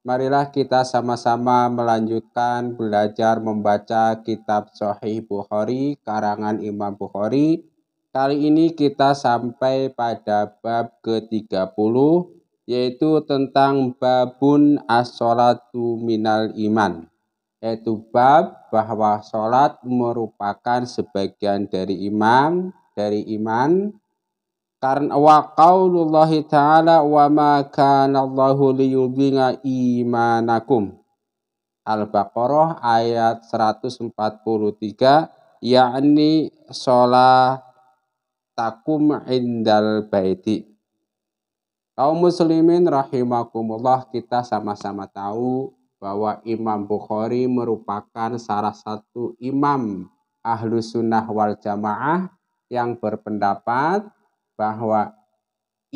Marilah kita sama-sama melanjutkan belajar membaca kitab Sahih Bukhari karangan Imam Bukhari. Kali ini kita sampai pada bab ke-30 yaitu tentang babun as minal iman. Yaitu bab bahwa salat merupakan sebagian dari iman, dari iman karena wa qaulullahi ta'ala wa ma kana Allahu liyudhi'a imanakum. Al-Baqarah ayat 143 yakni sholat takum indal baiti. Kaum muslimin rahimakumullah kita sama-sama tahu bahwa Imam Bukhari merupakan salah satu imam ahlu sunnah wal jamaah yang berpendapat bahwa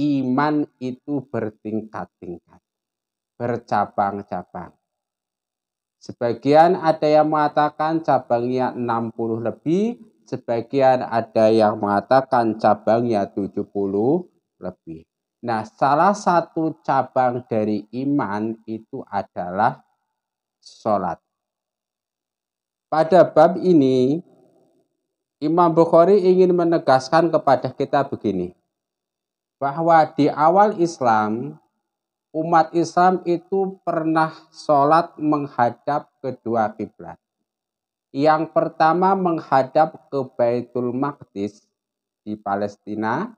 iman itu bertingkat-tingkat, bercabang-cabang. Sebagian ada yang mengatakan cabangnya 60 lebih, sebagian ada yang mengatakan cabangnya 70 lebih. Nah, salah satu cabang dari iman itu adalah sholat. Pada bab ini, Imam Bukhari ingin menegaskan kepada kita begini, bahwa di awal Islam, umat Islam itu pernah sholat menghadap kedua kiblat. Yang pertama menghadap ke Baitul Maqdis di Palestina,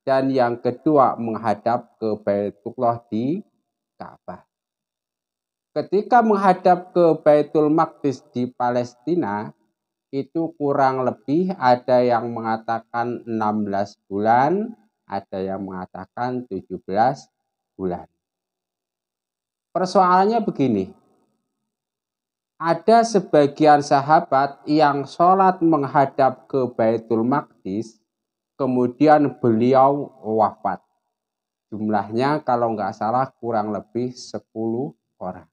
dan yang kedua menghadap ke Baitullah di Ka'bah. Ketika menghadap ke Baitul Maqdis di Palestina, itu kurang lebih ada yang mengatakan 16 bulan, ada yang mengatakan 17 bulan. Persoalannya begini, ada sebagian sahabat yang sholat menghadap ke Baitul Maqdis, kemudian beliau wafat. Jumlahnya kalau nggak salah kurang lebih 10 orang.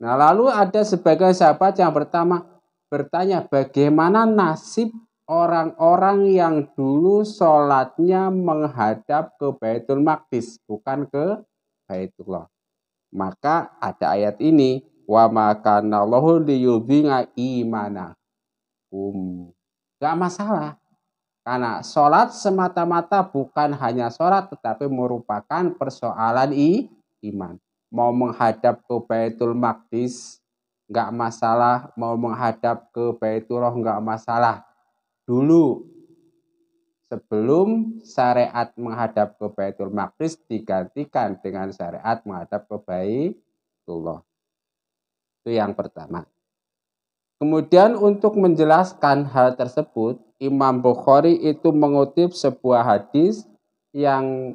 Nah lalu ada sebagian sahabat yang pertama, bertanya bagaimana nasib orang-orang yang dulu sholatnya menghadap ke Baitul Maqdis, bukan ke Baitullah. Maka ada ayat ini, wa makanallahu liyudhinga imanakum. Gak masalah. Karena sholat semata-mata bukan hanya sholat, tetapi merupakan persoalan i, iman. Mau menghadap ke Baitul Maqdis, nggak masalah mau menghadap ke Baitullah nggak masalah. Dulu sebelum syariat menghadap ke Baitul Maqdis digantikan dengan syariat menghadap ke Baitullah. Itu yang pertama. Kemudian untuk menjelaskan hal tersebut, Imam Bukhari itu mengutip sebuah hadis yang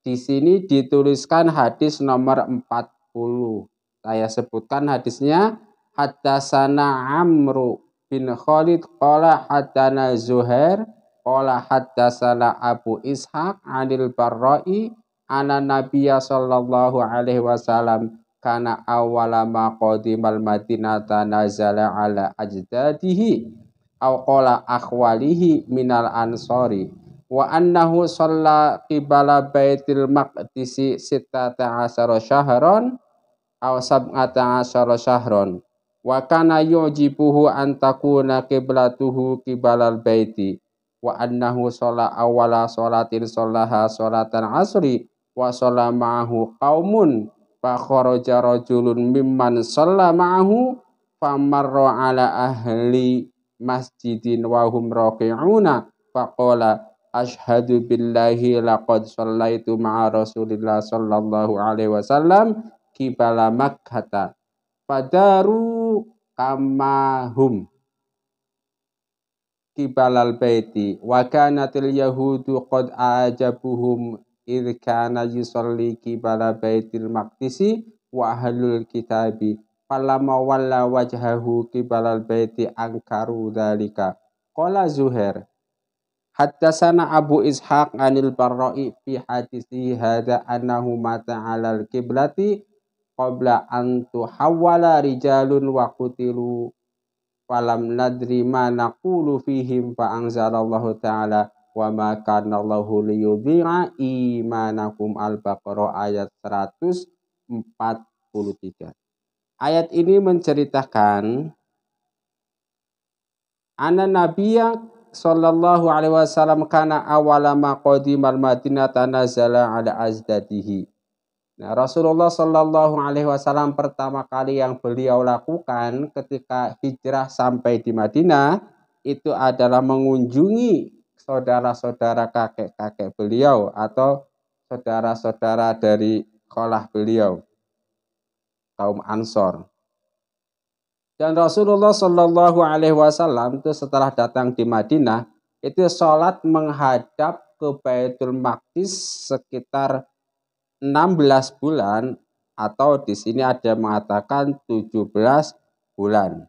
di sini dituliskan hadis nomor 40 saya sebutkan hadisnya hadasana Amru bin Khalid qala hadana Zuhair qala hadasana Abu Ishaq anil Barra'i ana Nabiya sallallahu alaihi wasallam kana awwala ma qadimal madinata nazala ala ajdadihi aw qala akhwalihi minal ansori wa annahu shalla qibala baitil maqdisi sittata asyara syahron aw sab'ata asyara syahron wa kana yujibuhu an takuna qiblatuhu qibalal baiti wa annahu shola awala sholatin sholaha sholatan asri wa shola ma'ahu qaumun fa kharaja rajulun mimman sholla ma'ahu famarra ala ahli masjidin wa hum raqi'una faqala ashhadu billahi laqad shallaitu ma'a rasulillah sallallahu alaihi wasallam kibala makhata padaru kamahum kibalal baiti wa kanatil yahudu qad ajabuhum id kana yusalli kibala baitil maqdisi wa ahlul kitabi falamma walla wajhahu kibalal baiti angkaru dalika qala zuhair sana Abu Ishaq anil Barra'i fi hadisi hadha annahu mata alal kiblati qabla an tuhawwala rijalun wa qutilu falam nadri ma naqulu fihim fa anzalallahu ta'ala wa ma kana Allahu liyudhi'a imanakum al-baqarah ayat 143 ayat ini menceritakan anna nabiyya sallallahu alaihi wasallam kana awalama qadimal madinata nazala ala azdadihi Nah, Rasulullah Shallallahu Alaihi Wasallam pertama kali yang beliau lakukan ketika hijrah sampai di Madinah itu adalah mengunjungi saudara-saudara kakek-kakek beliau atau saudara-saudara dari kolah beliau kaum Ansor. Dan Rasulullah Shallallahu Alaihi Wasallam itu setelah datang di Madinah itu sholat menghadap ke Baitul Maqdis sekitar 16 bulan atau di sini ada mengatakan 17 bulan.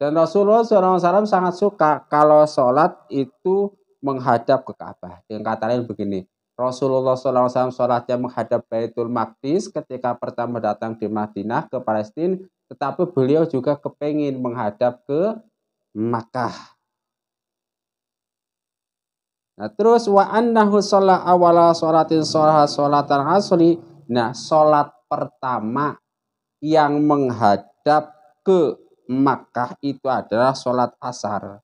Dan Rasulullah SAW sangat suka kalau sholat itu menghadap ke Ka'bah. Dengan kata lain begini, Rasulullah SAW sholatnya menghadap Baitul Maqdis ketika pertama datang di Madinah ke Palestina, tetapi beliau juga kepengen menghadap ke Makkah. Nah, terus wa annahu shalla awala sholatin sholaha sholatan asli. Nah, sholat pertama yang menghadap ke Makkah itu adalah sholat asar.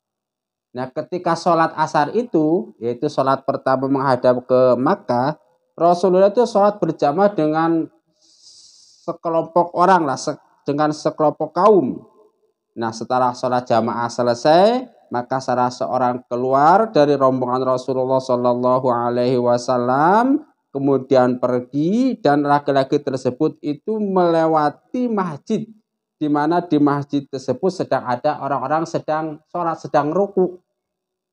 Nah, ketika sholat asar itu, yaitu sholat pertama menghadap ke Makkah, Rasulullah itu sholat berjamaah dengan sekelompok orang lah, se dengan sekelompok kaum. Nah, setelah sholat jamaah selesai, maka salah seorang keluar dari rombongan Rasulullah Shallallahu Alaihi Wasallam kemudian pergi dan laki-laki tersebut itu melewati masjid di mana di masjid tersebut sedang ada orang-orang sedang sholat sedang ruku.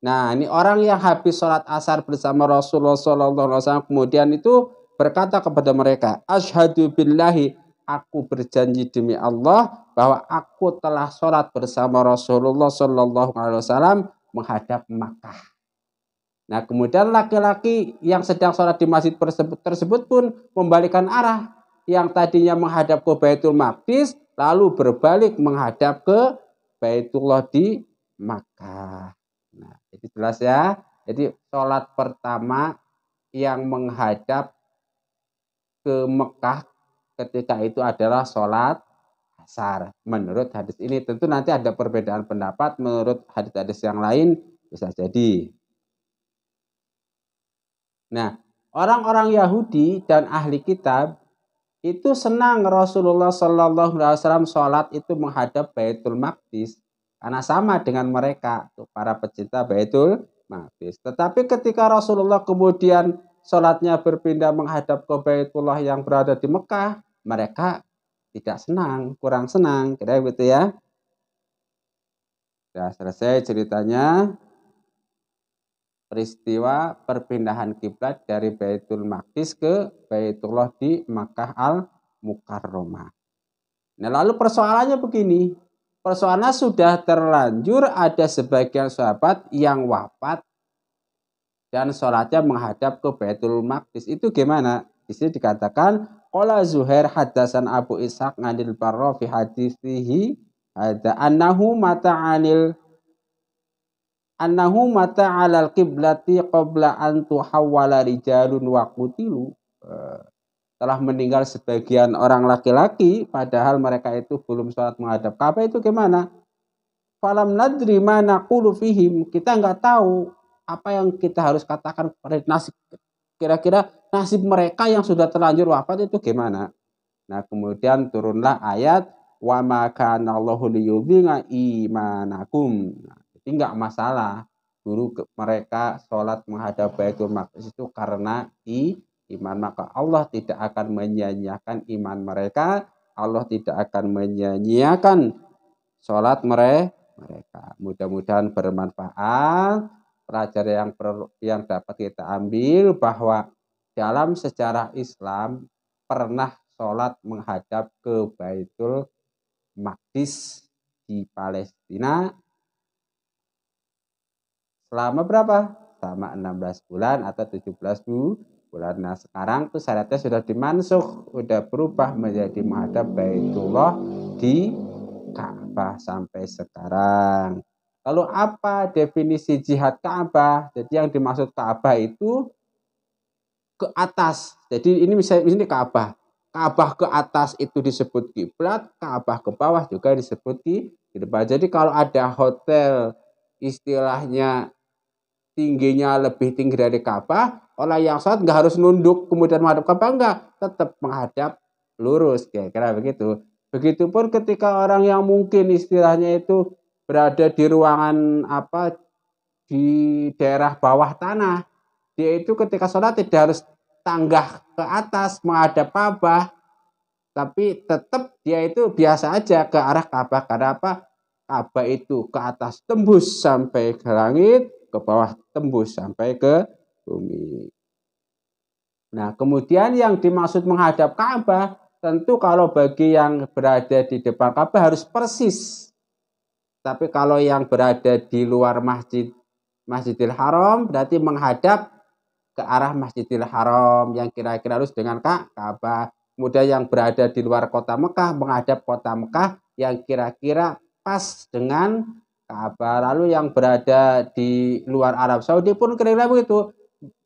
Nah ini orang yang habis sholat asar bersama Rasulullah Shallallahu Alaihi Wasallam kemudian itu berkata kepada mereka, ashhadu billahi aku berjanji demi Allah bahwa aku telah sholat bersama Rasulullah Shallallahu Alaihi Wasallam menghadap Makkah. Nah kemudian laki-laki yang sedang sholat di masjid tersebut, pun membalikan arah yang tadinya menghadap ke Baitul Maqdis lalu berbalik menghadap ke Baitullah di Makkah. Nah, jadi jelas ya. Jadi sholat pertama yang menghadap ke Mekah ketika itu adalah sholat asar. Menurut hadis ini tentu nanti ada perbedaan pendapat menurut hadis-hadis yang lain bisa jadi. Nah, orang-orang Yahudi dan ahli kitab itu senang Rasulullah Shallallahu Alaihi Wasallam sholat itu menghadap Baitul Maqdis karena sama dengan mereka tuh para pecinta Baitul Maqdis. Tetapi ketika Rasulullah kemudian sholatnya berpindah menghadap ke Baitullah yang berada di Mekah, mereka tidak senang, kurang senang, kira gitu ya. Sudah selesai ceritanya. Peristiwa perpindahan kiblat dari Baitul Maqdis ke Baitullah di Makkah Al-Mukarramah. Nah, lalu persoalannya begini. Persoalannya sudah terlanjur ada sebagian sahabat yang wafat dan sholatnya menghadap ke Baitul Maqdis. Itu gimana? Di sini dikatakan Qala Zuhair hadasan Abu Ishaq anil Barra fi hadisihi ada annahu mata anil annahu mata alal qiblati qabla antu hawala rijalun wa kutilu eh, telah meninggal sebagian orang laki-laki padahal mereka itu belum sholat menghadap Ka'bah itu gimana? Falam nadri mana fihim kita nggak tahu apa yang kita harus katakan kepada nasib kira-kira nasib mereka yang sudah terlanjur wafat itu gimana? Nah, kemudian turunlah ayat wa maka liyubinga imanakum. Nah, jadi nggak masalah dulu mereka sholat menghadap Baitul Maqdis itu karena i, iman maka Allah tidak akan menyanyiakan iman mereka Allah tidak akan menyanyiakan sholat mereka mudah-mudahan bermanfaat pelajaran yang perlu yang dapat kita ambil bahwa dalam sejarah Islam pernah sholat menghadap ke Baitul Maqdis di Palestina selama berapa? Selama 16 bulan atau 17 bulan. Nah sekarang tuh syaratnya sudah dimansuh, sudah berubah menjadi menghadap Baitullah di Ka'bah sampai sekarang. Lalu apa definisi jihad Ka'bah? Jadi yang dimaksud Ka'bah itu ke atas. Jadi ini misalnya ini Ka'bah. Ka'bah ke atas itu disebut kiblat, Ka'bah ke bawah juga disebut kiblat. Jadi kalau ada hotel istilahnya tingginya lebih tinggi dari Ka'bah, oleh yang saat nggak harus nunduk kemudian menghadap Ka'bah enggak, tetap menghadap lurus kira-kira begitu. Begitupun ketika orang yang mungkin istilahnya itu berada di ruangan apa di daerah bawah tanah, dia itu ketika sholat tidak harus tanggah ke atas menghadap Ka'bah, tapi tetap dia itu biasa aja ke arah Ka'bah. Karena apa? Ka'bah itu ke atas tembus sampai ke langit, ke bawah tembus sampai ke bumi. Nah, kemudian yang dimaksud menghadap Ka'bah, tentu kalau bagi yang berada di depan Ka'bah harus persis. Tapi kalau yang berada di luar masjid Masjidil Haram berarti menghadap ke arah Masjidil Haram yang kira-kira harus dengan Ka'bah. Kemudian yang berada di luar kota Mekah menghadap kota Mekah yang kira-kira pas dengan Ka'bah. Lalu yang berada di luar Arab Saudi pun kira-kira begitu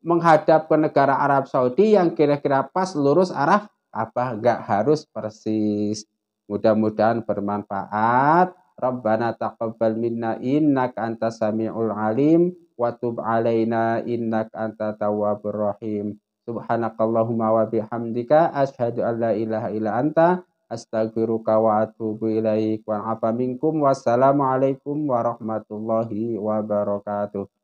menghadap ke negara Arab Saudi yang kira-kira pas lurus arah apa enggak harus persis. Mudah-mudahan bermanfaat. Rabbana taqabbal minna innaka antas samiul alim wa tub alaina innaka anta tawwabur rahim. Subhanakallahumma wa bihamdika asyhadu an la ilaha illa anta astaghfiruka wa atubu ilaik wa afa minkum wassalamu alaikum warahmatullahi wabarakatuh.